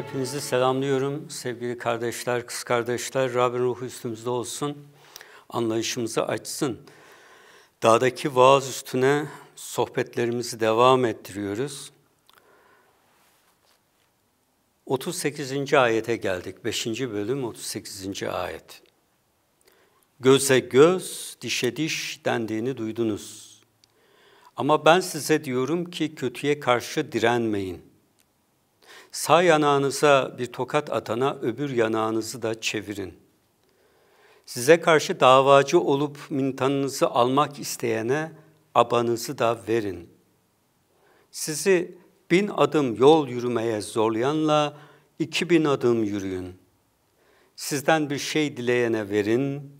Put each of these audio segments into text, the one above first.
Hepinizi selamlıyorum sevgili kardeşler, kız kardeşler. Rabbin ruhu üstümüzde olsun, anlayışımızı açsın. Dağdaki vaaz üstüne sohbetlerimizi devam ettiriyoruz. 38. ayete geldik. 5. bölüm 38. ayet. Göze göz, dişe diş dendiğini duydunuz. Ama ben size diyorum ki kötüye karşı direnmeyin. Sağ yanağınıza bir tokat atana öbür yanağınızı da çevirin. Size karşı davacı olup mintanınızı almak isteyene abanızı da verin. Sizi bin adım yol yürümeye zorlayanla iki bin adım yürüyün. Sizden bir şey dileyene verin,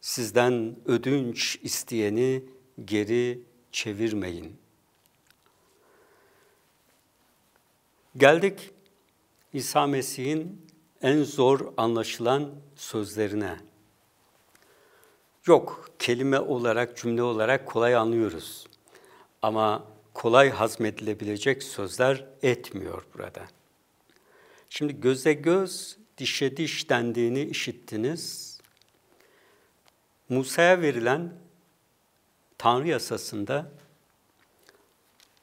sizden ödünç isteyeni geri çevirmeyin. Geldik İsa Mesih'in en zor anlaşılan sözlerine. Yok, kelime olarak, cümle olarak kolay anlıyoruz. Ama kolay hazmedilebilecek sözler etmiyor burada. Şimdi göze göz, dişe diş dendiğini işittiniz. Musa'ya verilen Tanrı yasasında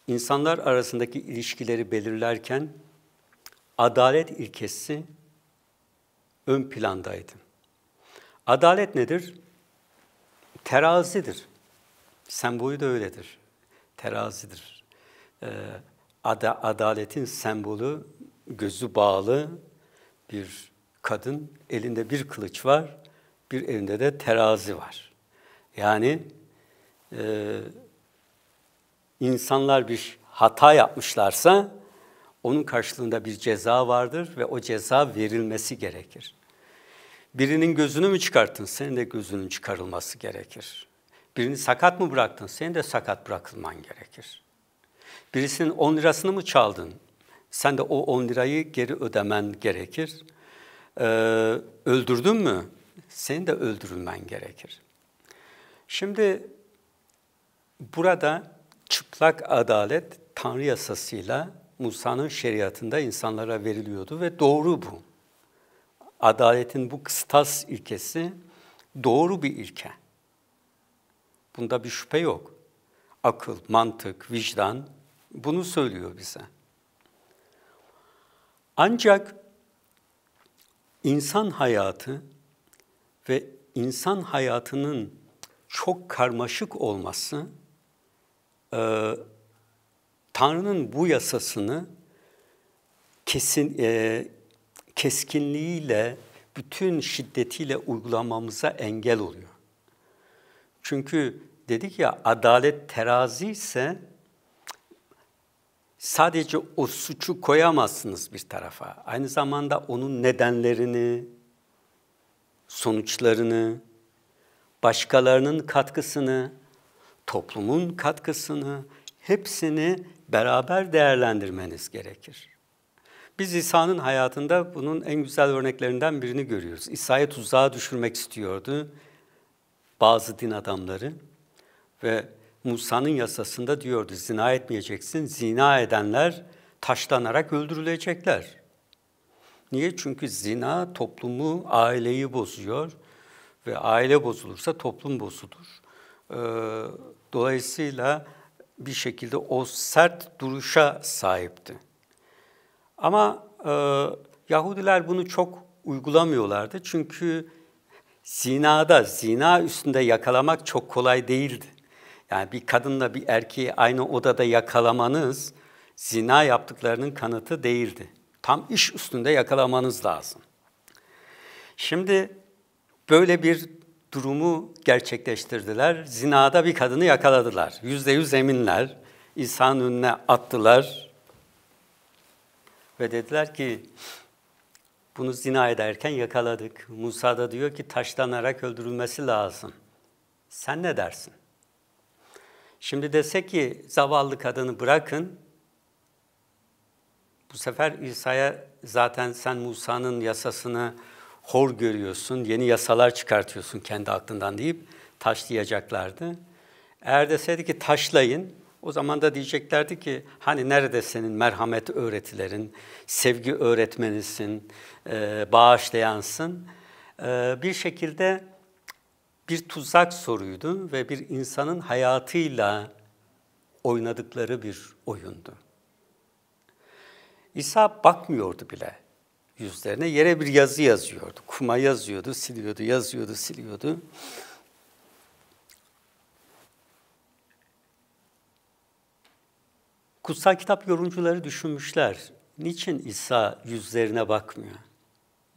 insanlar arasındaki ilişkileri belirlerken adalet ilkesi ön plandaydı. Adalet nedir? Terazidir. Sembolü de öyledir. Terazidir. Ee, ada, adaletin sembolü gözü bağlı bir kadın, elinde bir kılıç var, bir elinde de terazi var. Yani e, insanlar bir hata yapmışlarsa onun karşılığında bir ceza vardır ve o ceza verilmesi gerekir. Birinin gözünü mü çıkarttın? Senin de gözünün çıkarılması gerekir. Birini sakat mı bıraktın? Senin de sakat bırakılman gerekir. Birisinin 10 lirasını mı çaldın? Sen de o 10 lirayı geri ödemen gerekir. Ee, öldürdün mü? Senin de öldürülmen gerekir. Şimdi burada çıplak adalet Tanrı yasasıyla Musa'nın şeriatında insanlara veriliyordu ve doğru bu. Adaletin bu kıstas ilkesi doğru bir ilke. Bunda bir şüphe yok. Akıl, mantık, vicdan bunu söylüyor bize. Ancak insan hayatı ve insan hayatının çok karmaşık olması e, Tanrı'nın bu yasasını kesin e, keskinliğiyle, bütün şiddetiyle uygulamamıza engel oluyor. Çünkü dedik ya adalet terazi ise sadece o suçu koyamazsınız bir tarafa. Aynı zamanda onun nedenlerini, sonuçlarını, başkalarının katkısını, toplumun katkısını, hepsini beraber değerlendirmeniz gerekir. Biz İsa'nın hayatında bunun en güzel örneklerinden birini görüyoruz. İsa'yı tuzağa düşürmek istiyordu bazı din adamları ve Musa'nın yasasında diyordu zina etmeyeceksin, zina edenler taşlanarak öldürülecekler. Niye? Çünkü zina toplumu, aileyi bozuyor ve aile bozulursa toplum bozulur. Ee, dolayısıyla bir şekilde o sert duruşa sahipti. Ama e, Yahudiler bunu çok uygulamıyorlardı çünkü zinada, zina üstünde yakalamak çok kolay değildi. Yani bir kadınla bir erkeği aynı odada yakalamanız zina yaptıklarının kanıtı değildi. Tam iş üstünde yakalamanız lazım. Şimdi böyle bir durumu gerçekleştirdiler. Zinada bir kadını yakaladılar. Yüzde yüz eminler. İsa'nın önüne attılar. Ve dediler ki bunu zina ederken yakaladık. Musa da diyor ki taşlanarak öldürülmesi lazım. Sen ne dersin? Şimdi dese ki zavallı kadını bırakın. Bu sefer İsa'ya zaten sen Musa'nın yasasını hor görüyorsun, yeni yasalar çıkartıyorsun kendi aklından deyip taşlayacaklardı. Eğer deseydi ki taşlayın, o zaman da diyeceklerdi ki hani nerede senin merhamet öğretilerin, sevgi öğretmenisin, e, bağışlayansın. E, bir şekilde bir tuzak soruydu ve bir insanın hayatıyla oynadıkları bir oyundu. İsa bakmıyordu bile yüzlerine yere bir yazı yazıyordu. Kuma yazıyordu, siliyordu, yazıyordu, siliyordu. Kutsal kitap yorumcuları düşünmüşler. Niçin İsa yüzlerine bakmıyor?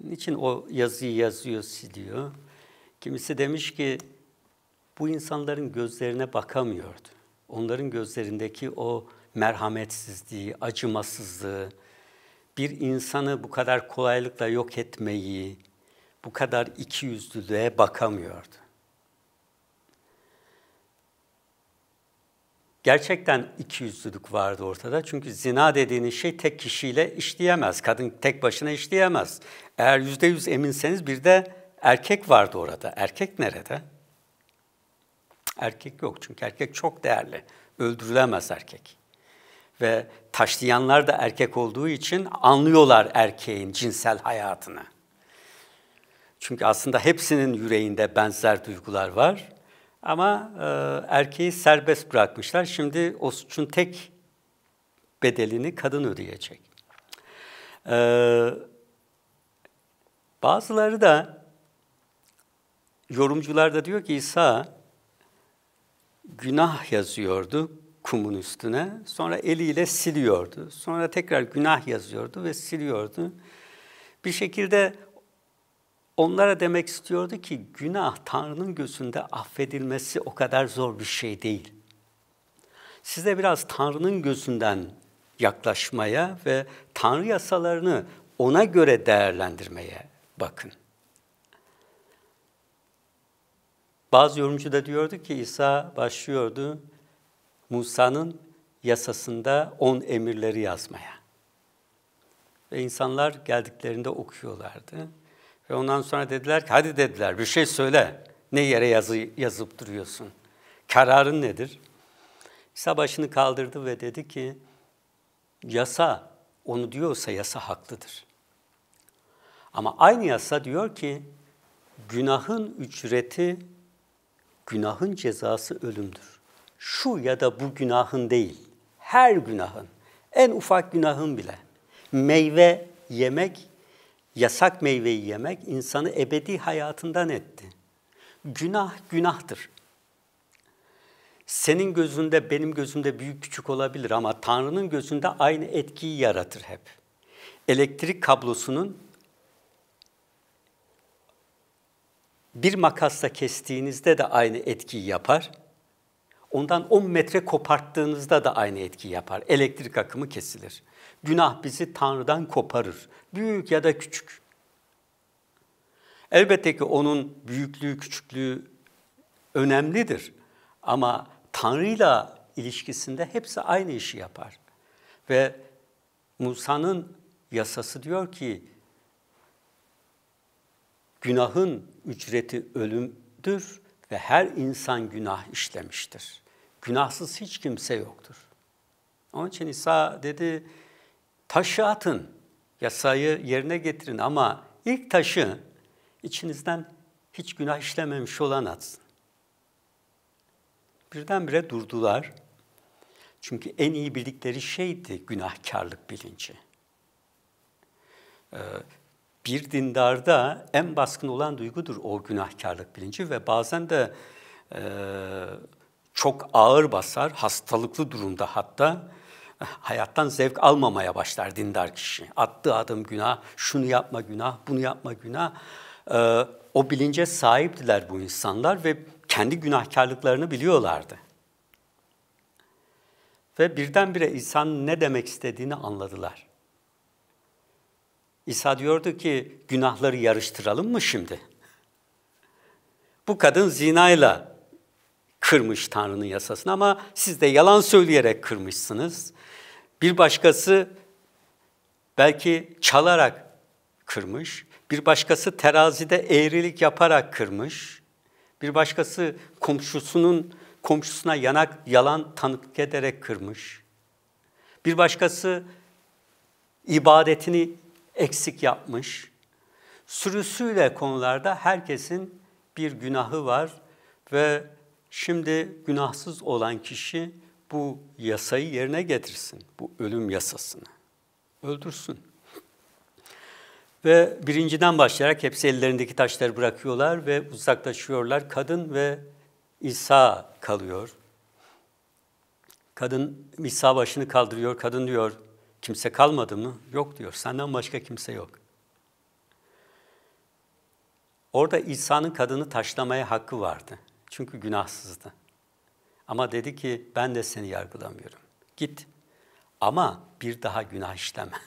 Niçin o yazıyı yazıyor, siliyor? Kimisi demiş ki bu insanların gözlerine bakamıyordu. Onların gözlerindeki o merhametsizliği, acımasızlığı, bir insanı bu kadar kolaylıkla yok etmeyi, bu kadar iki yüzlülüğe bakamıyordu. Gerçekten iki yüzlülük vardı ortada. Çünkü zina dediğiniz şey tek kişiyle işleyemez. Kadın tek başına işleyemez. Eğer yüzde yüz eminseniz bir de erkek vardı orada. Erkek nerede? Erkek yok çünkü erkek çok değerli. Öldürülemez erkek. Ve taşlayanlar da erkek olduğu için anlıyorlar erkeğin cinsel hayatını. Çünkü aslında hepsinin yüreğinde benzer duygular var. Ama e, erkeği serbest bırakmışlar. Şimdi o suçun tek bedelini kadın ödeyecek. Ee, bazıları da yorumcular da diyor ki İsa günah yazıyordu kumun üstüne. Sonra eliyle siliyordu. Sonra tekrar günah yazıyordu ve siliyordu. Bir şekilde onlara demek istiyordu ki günah Tanrı'nın gözünde affedilmesi o kadar zor bir şey değil. Size biraz Tanrı'nın gözünden yaklaşmaya ve Tanrı yasalarını ona göre değerlendirmeye bakın. Bazı yorumcu da diyordu ki İsa başlıyordu Musa'nın yasasında on emirleri yazmaya. Ve insanlar geldiklerinde okuyorlardı. Ve ondan sonra dediler ki hadi dediler bir şey söyle. Ne yere yazı, yazıp duruyorsun? Kararın nedir? İsa başını kaldırdı ve dedi ki yasa onu diyorsa yasa haklıdır. Ama aynı yasa diyor ki günahın ücreti, günahın cezası ölümdür şu ya da bu günahın değil, her günahın, en ufak günahın bile meyve yemek, yasak meyveyi yemek insanı ebedi hayatından etti. Günah günahtır. Senin gözünde, benim gözümde büyük küçük olabilir ama Tanrı'nın gözünde aynı etkiyi yaratır hep. Elektrik kablosunun bir makasla kestiğinizde de aynı etkiyi yapar. Ondan 10 metre koparttığınızda da aynı etki yapar. Elektrik akımı kesilir. Günah bizi Tanrı'dan koparır. Büyük ya da küçük. Elbette ki onun büyüklüğü, küçüklüğü önemlidir. Ama Tanrı'yla ilişkisinde hepsi aynı işi yapar. Ve Musa'nın yasası diyor ki günahın ücreti ölümdür ve her insan günah işlemiştir. Günahsız hiç kimse yoktur. Onun için İsa dedi, taşı atın, yasayı yerine getirin ama ilk taşı içinizden hiç günah işlememiş olan atsın. Birdenbire durdular. Çünkü en iyi bildikleri şeydi günahkarlık bilinci. Ee, bir dindarda en baskın olan duygudur o günahkarlık bilinci ve bazen de e, çok ağır basar, hastalıklı durumda hatta eh, hayattan zevk almamaya başlar dindar kişi. Attığı adım günah, şunu yapma günah, bunu yapma günah. E, o bilince sahiptiler bu insanlar ve kendi günahkarlıklarını biliyorlardı. Ve birdenbire insan ne demek istediğini anladılar. İsa diyordu ki günahları yarıştıralım mı şimdi? Bu kadın zinayla kırmış Tanrı'nın yasasını ama siz de yalan söyleyerek kırmışsınız. Bir başkası belki çalarak kırmış, bir başkası terazide eğrilik yaparak kırmış, bir başkası komşusunun komşusuna yanak yalan tanık ederek kırmış. Bir başkası ibadetini eksik yapmış. Sürüsüyle konularda herkesin bir günahı var ve şimdi günahsız olan kişi bu yasayı yerine getirsin, bu ölüm yasasını. Öldürsün. Ve birinciden başlayarak hepsi ellerindeki taşları bırakıyorlar ve uzaklaşıyorlar. Kadın ve İsa kalıyor. Kadın İsa başını kaldırıyor. Kadın diyor, Kimse kalmadı mı? Yok diyor. Senden başka kimse yok. Orada İsa'nın kadını taşlamaya hakkı vardı. Çünkü günahsızdı. Ama dedi ki ben de seni yargılamıyorum. Git ama bir daha günah işleme.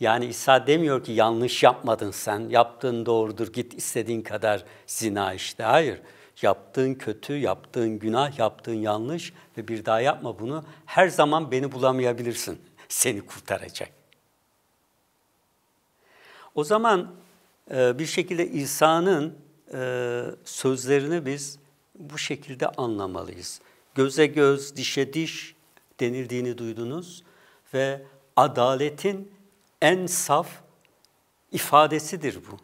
Yani İsa demiyor ki yanlış yapmadın sen, yaptığın doğrudur, git istediğin kadar zina işte. Hayır, Yaptığın kötü, yaptığın günah, yaptığın yanlış ve bir daha yapma bunu. Her zaman beni bulamayabilirsin. Seni kurtaracak. O zaman e, bir şekilde İsa'nın e, sözlerini biz bu şekilde anlamalıyız. Göze göz, dişe diş denildiğini duydunuz ve adaletin en saf ifadesidir bu.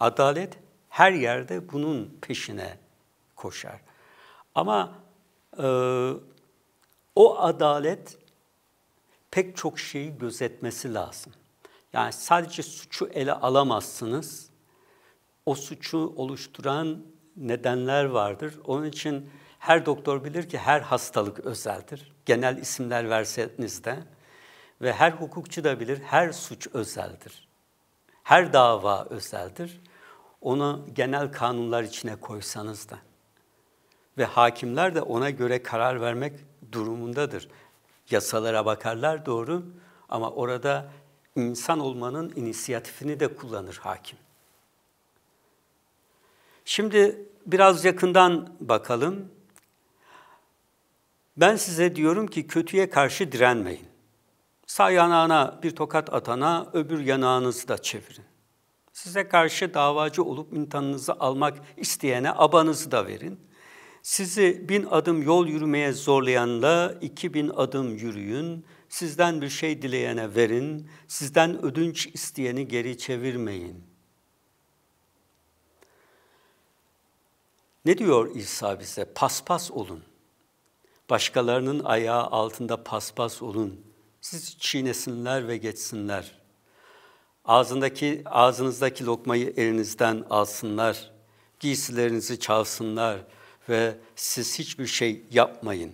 Adalet her yerde bunun peşine koşar. Ama e, o adalet pek çok şeyi gözetmesi lazım. Yani sadece suçu ele alamazsınız. O suçu oluşturan nedenler vardır. Onun için her doktor bilir ki her hastalık özeldir. Genel isimler verseniz de ve her hukukçu da bilir her suç özeldir. Her dava özeldir onu genel kanunlar içine koysanız da ve hakimler de ona göre karar vermek durumundadır. Yasalara bakarlar doğru ama orada insan olmanın inisiyatifini de kullanır hakim. Şimdi biraz yakından bakalım. Ben size diyorum ki kötüye karşı direnmeyin. Sağ yanağına bir tokat atana öbür yanağınızı da çevirin. Size karşı davacı olup imtihanınızı almak isteyene abanızı da verin. Sizi bin adım yol yürümeye zorlayanla iki bin adım yürüyün. Sizden bir şey dileyene verin. Sizden ödünç isteyeni geri çevirmeyin. Ne diyor İsa bize? Paspas olun. Başkalarının ayağı altında paspas olun. Sizi çiğnesinler ve geçsinler.'' Ağzındaki, ağzınızdaki lokmayı elinizden alsınlar, giysilerinizi çalsınlar ve siz hiçbir şey yapmayın.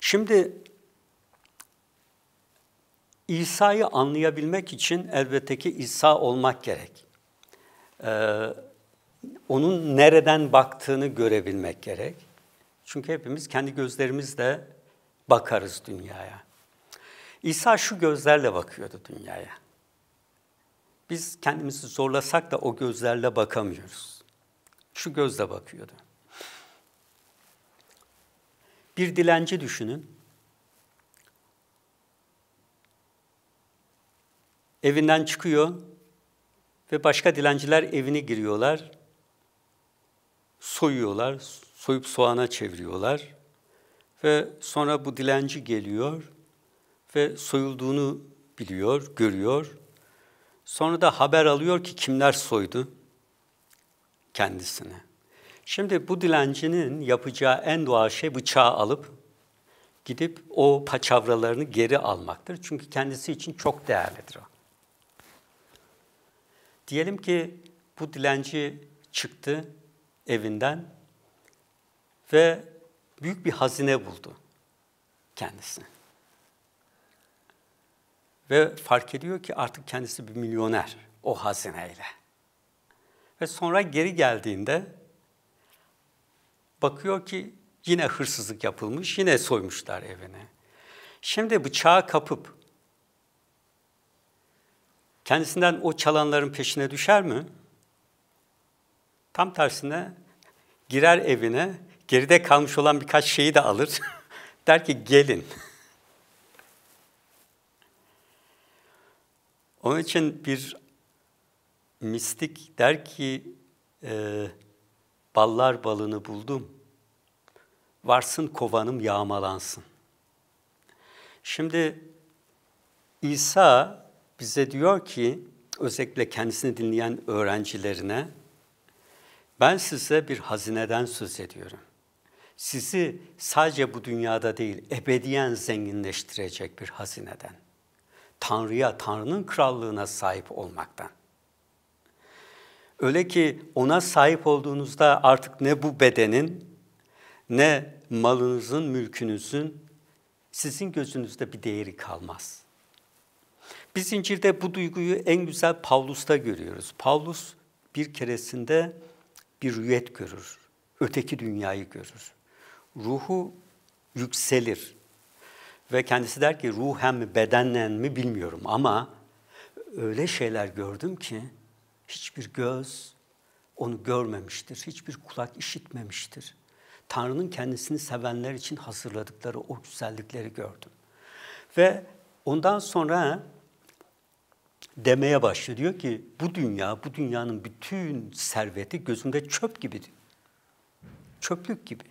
Şimdi İsa'yı anlayabilmek için elbette ki İsa olmak gerek. Ee, onun nereden baktığını görebilmek gerek. Çünkü hepimiz kendi gözlerimizle bakarız dünyaya. İsa şu gözlerle bakıyordu dünyaya. Biz kendimizi zorlasak da o gözlerle bakamıyoruz. Şu gözle bakıyordu. Bir dilenci düşünün. Evinden çıkıyor ve başka dilenciler evine giriyorlar. Soyuyorlar, soyup soğana çeviriyorlar. Ve sonra bu dilenci geliyor ve soyulduğunu biliyor, görüyor. Sonra da haber alıyor ki kimler soydu kendisini. Şimdi bu dilencinin yapacağı en doğal şey bıçağı alıp gidip o paçavralarını geri almaktır. Çünkü kendisi için çok değerlidir o. Diyelim ki bu dilenci çıktı evinden ve büyük bir hazine buldu kendisine. Ve fark ediyor ki artık kendisi bir milyoner o hazineyle. Ve sonra geri geldiğinde bakıyor ki yine hırsızlık yapılmış, yine soymuşlar evini. Şimdi bıçağı kapıp kendisinden o çalanların peşine düşer mi? Tam tersine girer evine, geride kalmış olan birkaç şeyi de alır. Der ki gelin. Onun için bir mistik der ki, e, ballar balını buldum, varsın kovanım yağmalansın. Şimdi İsa bize diyor ki, özellikle kendisini dinleyen öğrencilerine, ben size bir hazineden söz ediyorum. Sizi sadece bu dünyada değil, ebediyen zenginleştirecek bir hazineden. Tanrı'ya, Tanrı'nın krallığına sahip olmaktan. Öyle ki ona sahip olduğunuzda artık ne bu bedenin ne malınızın, mülkünüzün sizin gözünüzde bir değeri kalmaz. Bir zincirde bu duyguyu en güzel Pavlus'ta görüyoruz. Pavlus bir keresinde bir rüyet görür. Öteki dünyayı görür. Ruhu yükselir. Ve kendisi der ki ruhen mi bedenle mi bilmiyorum ama öyle şeyler gördüm ki hiçbir göz onu görmemiştir, hiçbir kulak işitmemiştir. Tanrı'nın kendisini sevenler için hazırladıkları o güzellikleri gördüm. Ve ondan sonra demeye başlıyor. Diyor ki bu dünya, bu dünyanın bütün serveti gözümde çöp gibidir Çöplük gibi.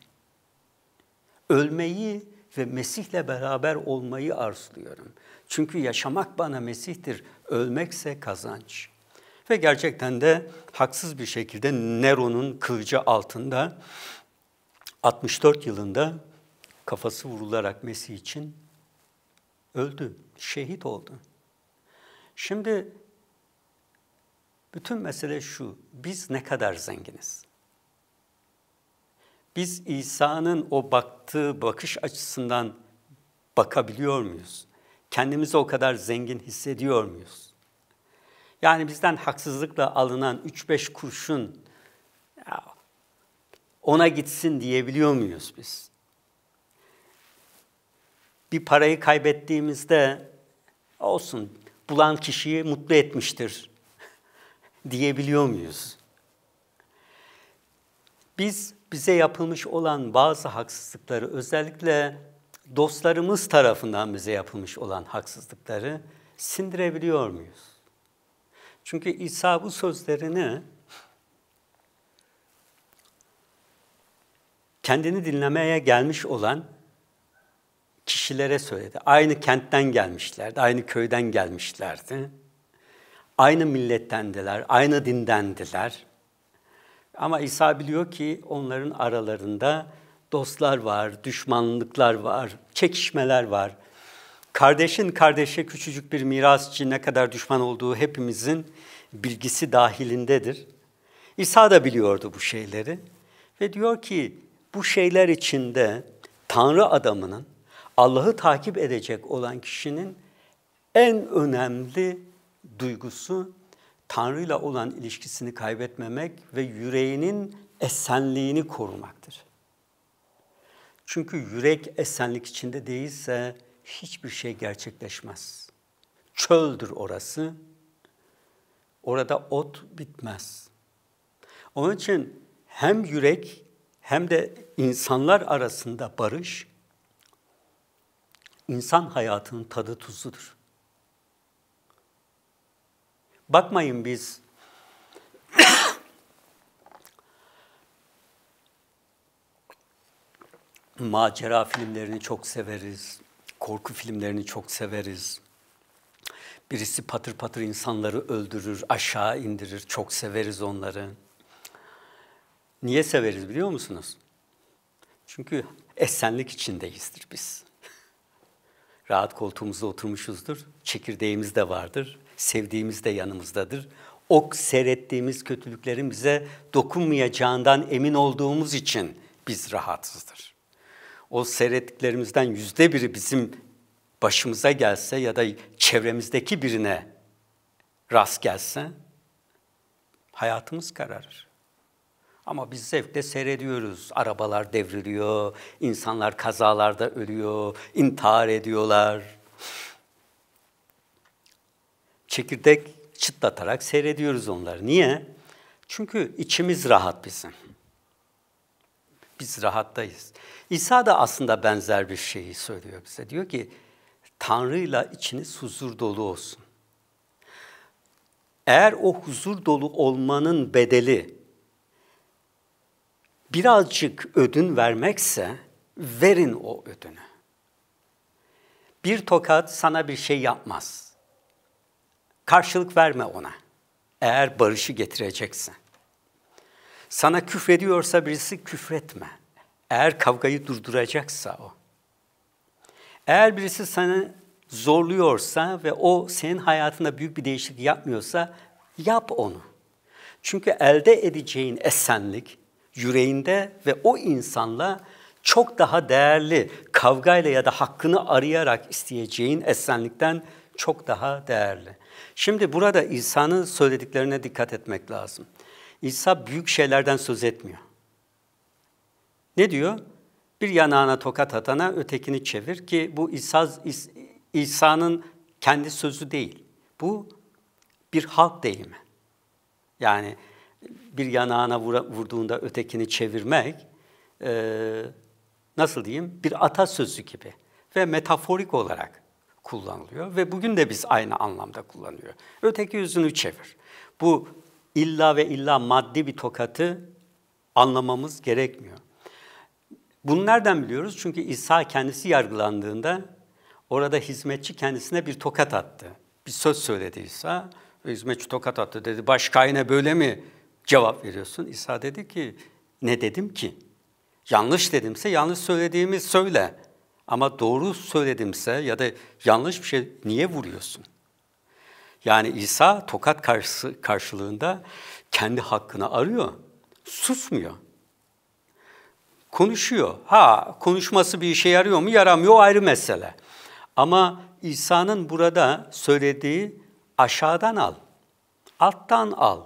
Ölmeyi ve Mesih'le beraber olmayı arzuluyorum. Çünkü yaşamak bana Mesih'tir, ölmekse kazanç. Ve gerçekten de haksız bir şekilde Nero'nun kılıcı altında 64 yılında kafası vurularak Mesih için öldü, şehit oldu. Şimdi bütün mesele şu, biz ne kadar zenginiz? biz İsa'nın o baktığı bakış açısından bakabiliyor muyuz? Kendimizi o kadar zengin hissediyor muyuz? Yani bizden haksızlıkla alınan 3-5 kurşun ona gitsin diyebiliyor muyuz biz? Bir parayı kaybettiğimizde olsun bulan kişiyi mutlu etmiştir diyebiliyor muyuz? Biz bize yapılmış olan bazı haksızlıkları özellikle dostlarımız tarafından bize yapılmış olan haksızlıkları sindirebiliyor muyuz? Çünkü İsa bu sözlerini kendini dinlemeye gelmiş olan kişilere söyledi. Aynı kentten gelmişlerdi, aynı köyden gelmişlerdi. Aynı millettendiler, aynı dindendiler. Ama İsa biliyor ki onların aralarında dostlar var, düşmanlıklar var, çekişmeler var. Kardeşin kardeşe küçücük bir miras için ne kadar düşman olduğu hepimizin bilgisi dahilindedir. İsa da biliyordu bu şeyleri ve diyor ki bu şeyler içinde Tanrı adamının, Allah'ı takip edecek olan kişinin en önemli duygusu Tanrı'yla olan ilişkisini kaybetmemek ve yüreğinin esenliğini korumaktır. Çünkü yürek esenlik içinde değilse hiçbir şey gerçekleşmez. Çöldür orası. Orada ot bitmez. Onun için hem yürek hem de insanlar arasında barış insan hayatının tadı tuzudur. Bakmayın biz macera filmlerini çok severiz. Korku filmlerini çok severiz. Birisi patır patır insanları öldürür, aşağı indirir. Çok severiz onları. Niye severiz biliyor musunuz? Çünkü esenlik içindeyizdir biz. Rahat koltuğumuzda oturmuşuzdur, çekirdeğimiz de vardır sevdiğimiz de yanımızdadır. O seyrettiğimiz kötülüklerin bize dokunmayacağından emin olduğumuz için biz rahatsızdır. O seyrettiklerimizden yüzde biri bizim başımıza gelse ya da çevremizdeki birine rast gelse hayatımız kararır. Ama biz zevkle seyrediyoruz. Arabalar devriliyor, insanlar kazalarda ölüyor, intihar ediyorlar çekirdek çıtlatarak seyrediyoruz onları. Niye? Çünkü içimiz rahat bizim. Biz rahattayız. İsa da aslında benzer bir şeyi söylüyor bize. Diyor ki Tanrı'yla içiniz huzur dolu olsun. Eğer o huzur dolu olmanın bedeli birazcık ödün vermekse verin o ödünü. Bir tokat sana bir şey yapmaz. Karşılık verme ona. Eğer barışı getireceksen. Sana küfrediyorsa birisi küfretme. Eğer kavgayı durduracaksa o. Eğer birisi seni zorluyorsa ve o senin hayatında büyük bir değişiklik yapmıyorsa yap onu. Çünkü elde edeceğin esenlik yüreğinde ve o insanla çok daha değerli kavgayla ya da hakkını arayarak isteyeceğin esenlikten çok daha değerli. Şimdi burada İsa'nın söylediklerine dikkat etmek lazım. İsa büyük şeylerden söz etmiyor. Ne diyor? Bir yanağına tokat atana ötekini çevir ki bu İsa İsa'nın kendi sözü değil. Bu bir halk deyimi. Yani bir yanağına vura, vurduğunda ötekini çevirmek e, nasıl diyeyim bir atasözü gibi ve metaforik olarak kullanılıyor ve bugün de biz aynı anlamda kullanıyor. Öteki yüzünü çevir. Bu illa ve illa maddi bir tokatı anlamamız gerekmiyor. Bunu nereden biliyoruz? Çünkü İsa kendisi yargılandığında orada hizmetçi kendisine bir tokat attı. Bir söz söyledi İsa. Hizmetçi tokat attı dedi. Baş kaine böyle mi cevap veriyorsun? İsa dedi ki ne dedim ki? Yanlış dedimse yanlış söylediğimi söyle. Ama doğru söyledimse ya da yanlış bir şey niye vuruyorsun? Yani İsa tokat karşı, karşılığında kendi hakkını arıyor. Susmuyor. Konuşuyor. Ha konuşması bir işe yarıyor mu yaramıyor ayrı mesele. Ama İsa'nın burada söylediği aşağıdan al, alttan al,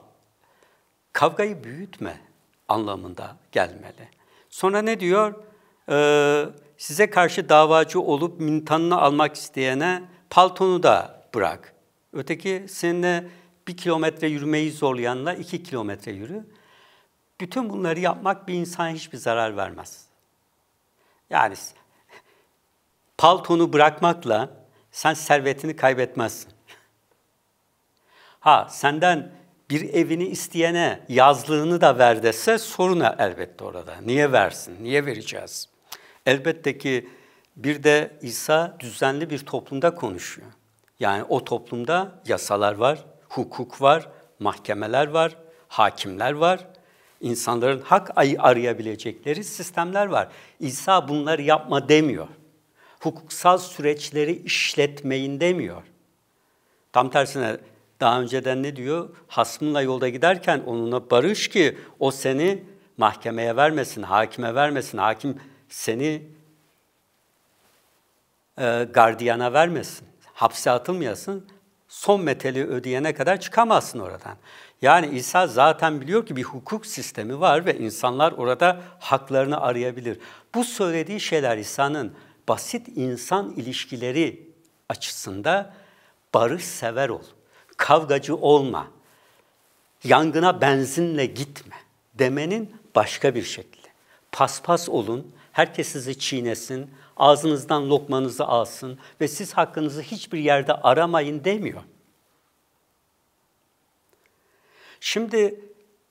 kavgayı büyütme anlamında gelmeli. Sonra ne diyor? Ee, size karşı davacı olup mintanını almak isteyene paltonu da bırak. Öteki seninle bir kilometre yürümeyi zorlayanla iki kilometre yürü. Bütün bunları yapmak bir insan hiçbir zarar vermez. Yani paltonu bırakmakla sen servetini kaybetmezsin. Ha senden bir evini isteyene yazlığını da ver dese sorun elbette orada. Niye versin, niye vereceğiz? Elbette ki bir de İsa düzenli bir toplumda konuşuyor. Yani o toplumda yasalar var, hukuk var, mahkemeler var, hakimler var. İnsanların hak arayabilecekleri sistemler var. İsa bunları yapma demiyor. Hukuksal süreçleri işletmeyin demiyor. Tam tersine daha önceden ne diyor? Hasmınla yolda giderken onunla barış ki o seni mahkemeye vermesin, hakime vermesin. Hakim seni e, gardiyana vermesin, hapse atılmayasın, son meteli ödeyene kadar çıkamazsın oradan. Yani İsa zaten biliyor ki bir hukuk sistemi var ve insanlar orada haklarını arayabilir. Bu söylediği şeyler İsa'nın basit insan ilişkileri açısında barış sever ol, kavgacı olma, yangına benzinle gitme demenin başka bir şekli. Paspas olun, Herkes sizi çiğnesin, ağzınızdan lokmanızı alsın ve siz hakkınızı hiçbir yerde aramayın demiyor. Şimdi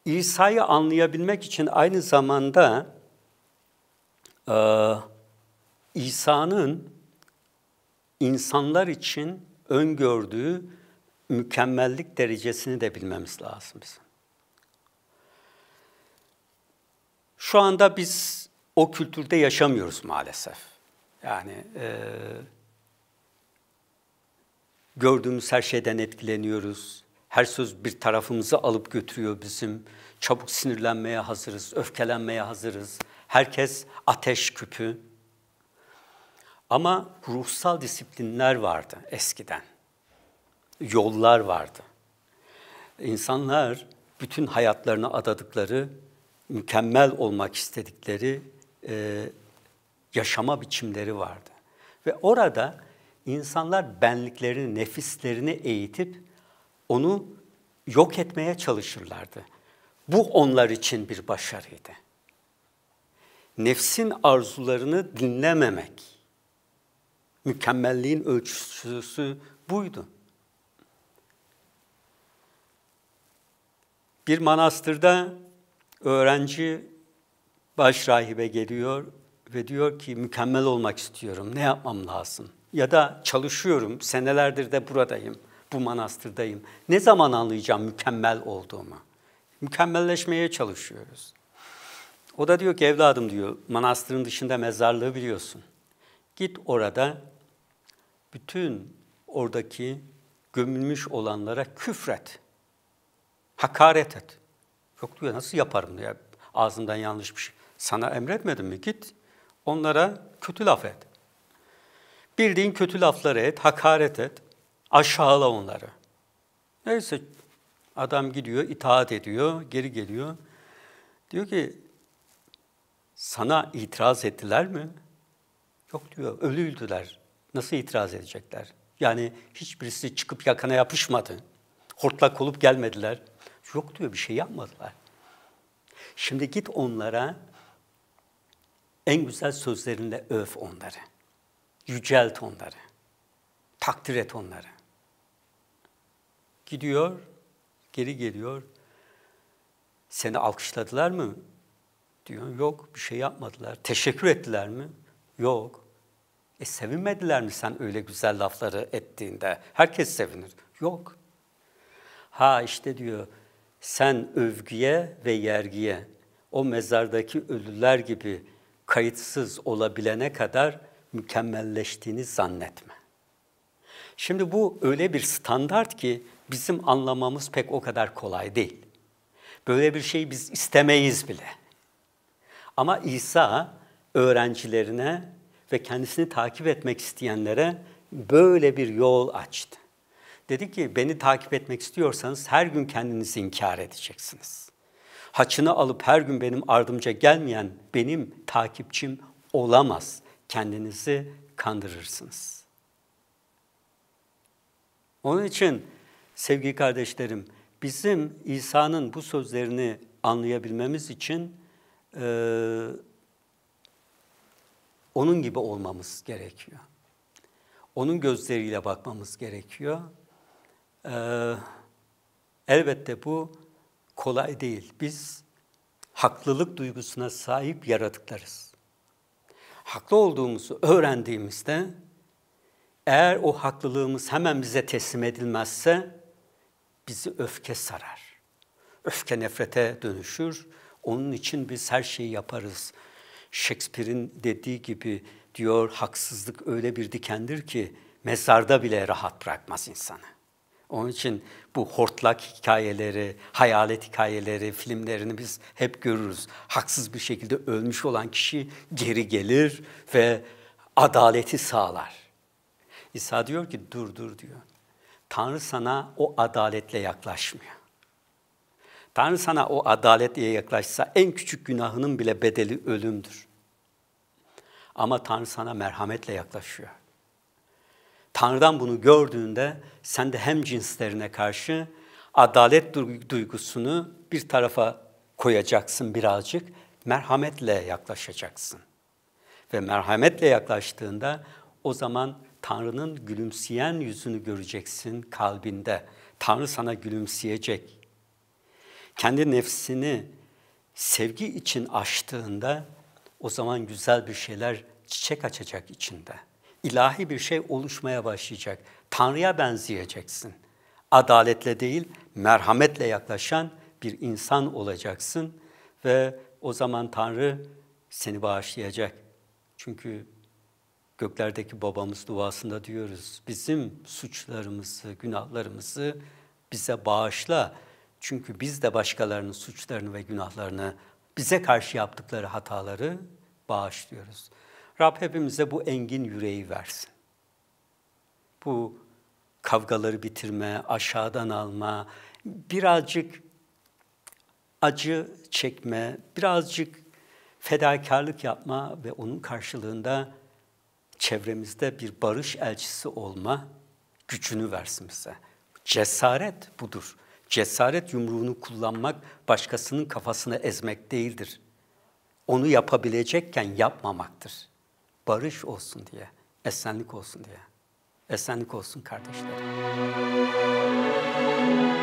İsa'yı anlayabilmek için aynı zamanda e, İsa'nın insanlar için öngördüğü mükemmellik derecesini de bilmemiz lazım bizim. Şu anda biz o kültürde yaşamıyoruz maalesef. Yani e, gördüğümüz her şeyden etkileniyoruz. Her söz bir tarafımızı alıp götürüyor bizim. Çabuk sinirlenmeye hazırız, öfkelenmeye hazırız. Herkes ateş küpü. Ama ruhsal disiplinler vardı eskiden. Yollar vardı. İnsanlar bütün hayatlarını adadıkları, mükemmel olmak istedikleri e, yaşama biçimleri vardı. Ve orada insanlar benliklerini, nefislerini eğitip onu yok etmeye çalışırlardı. Bu onlar için bir başarıydı. Nefsin arzularını dinlememek, mükemmelliğin ölçüsü buydu. Bir manastırda öğrenci baş rahibe geliyor ve diyor ki mükemmel olmak istiyorum. Ne yapmam lazım? Ya da çalışıyorum. Senelerdir de buradayım. Bu manastırdayım. Ne zaman anlayacağım mükemmel olduğumu? Mükemmelleşmeye çalışıyoruz. O da diyor ki evladım diyor manastırın dışında mezarlığı biliyorsun. Git orada bütün oradaki gömülmüş olanlara küfret. Hakaret et. Yok diyor nasıl yaparım diyor. Ağzımdan yanlış bir şey. Sana emretmedim mi? Git onlara kötü laf et. Bildiğin kötü lafları et, hakaret et. Aşağıla onları. Neyse adam gidiyor, itaat ediyor, geri geliyor. Diyor ki sana itiraz ettiler mi? Yok diyor, ölüydüler. Nasıl itiraz edecekler? Yani hiçbirisi çıkıp yakana yapışmadı. Hortlak olup gelmediler. Yok diyor, bir şey yapmadılar. Şimdi git onlara en güzel sözlerinle öv onları. Yücelt onları. Takdir et onları. Gidiyor, geri geliyor. Seni alkışladılar mı? Diyor, yok bir şey yapmadılar. Teşekkür ettiler mi? Yok. E sevinmediler mi sen öyle güzel lafları ettiğinde? Herkes sevinir. Yok. Ha işte diyor, sen övgüye ve yergiye, o mezardaki ölüler gibi kayıtsız olabilene kadar mükemmelleştiğini zannetme. Şimdi bu öyle bir standart ki bizim anlamamız pek o kadar kolay değil. Böyle bir şeyi biz istemeyiz bile. Ama İsa öğrencilerine ve kendisini takip etmek isteyenlere böyle bir yol açtı. Dedi ki beni takip etmek istiyorsanız her gün kendinizi inkar edeceksiniz. Haçını alıp her gün benim ardımca gelmeyen benim takipçim olamaz. Kendinizi kandırırsınız. Onun için sevgili kardeşlerim, bizim İsa'nın bu sözlerini anlayabilmemiz için e, onun gibi olmamız gerekiyor. Onun gözleriyle bakmamız gerekiyor. Ee, elbette bu kolay değil. Biz haklılık duygusuna sahip yaratıklarız. Haklı olduğumuzu öğrendiğimizde eğer o haklılığımız hemen bize teslim edilmezse bizi öfke sarar. Öfke nefrete dönüşür. Onun için biz her şeyi yaparız. Shakespeare'in dediği gibi diyor haksızlık öyle bir dikendir ki mezarda bile rahat bırakmaz insanı. Onun için bu hortlak hikayeleri, hayalet hikayeleri filmlerini biz hep görürüz. Haksız bir şekilde ölmüş olan kişi geri gelir ve adaleti sağlar. İsa diyor ki dur dur diyor. Tanrı sana o adaletle yaklaşmıyor. Tanrı sana o adaletle yaklaşsa en küçük günahının bile bedeli ölümdür. Ama Tanrı sana merhametle yaklaşıyor. Tanrı'dan bunu gördüğünde sen de hem cinslerine karşı adalet duygusunu bir tarafa koyacaksın birazcık, merhametle yaklaşacaksın. Ve merhametle yaklaştığında o zaman Tanrı'nın gülümseyen yüzünü göreceksin kalbinde. Tanrı sana gülümseyecek. Kendi nefsini sevgi için açtığında o zaman güzel bir şeyler çiçek açacak içinde.'' ilahi bir şey oluşmaya başlayacak. Tanrı'ya benzeyeceksin. Adaletle değil, merhametle yaklaşan bir insan olacaksın ve o zaman Tanrı seni bağışlayacak. Çünkü göklerdeki babamız duasında diyoruz. Bizim suçlarımızı, günahlarımızı bize bağışla. Çünkü biz de başkalarının suçlarını ve günahlarını, bize karşı yaptıkları hataları bağışlıyoruz. Rab hepimize bu engin yüreği versin. Bu kavgaları bitirme, aşağıdan alma, birazcık acı çekme, birazcık fedakarlık yapma ve onun karşılığında çevremizde bir barış elçisi olma gücünü versin bize. Cesaret budur. Cesaret yumruğunu kullanmak başkasının kafasını ezmek değildir. Onu yapabilecekken yapmamaktır barış olsun diye, esenlik olsun diye. Esenlik olsun kardeşlerim.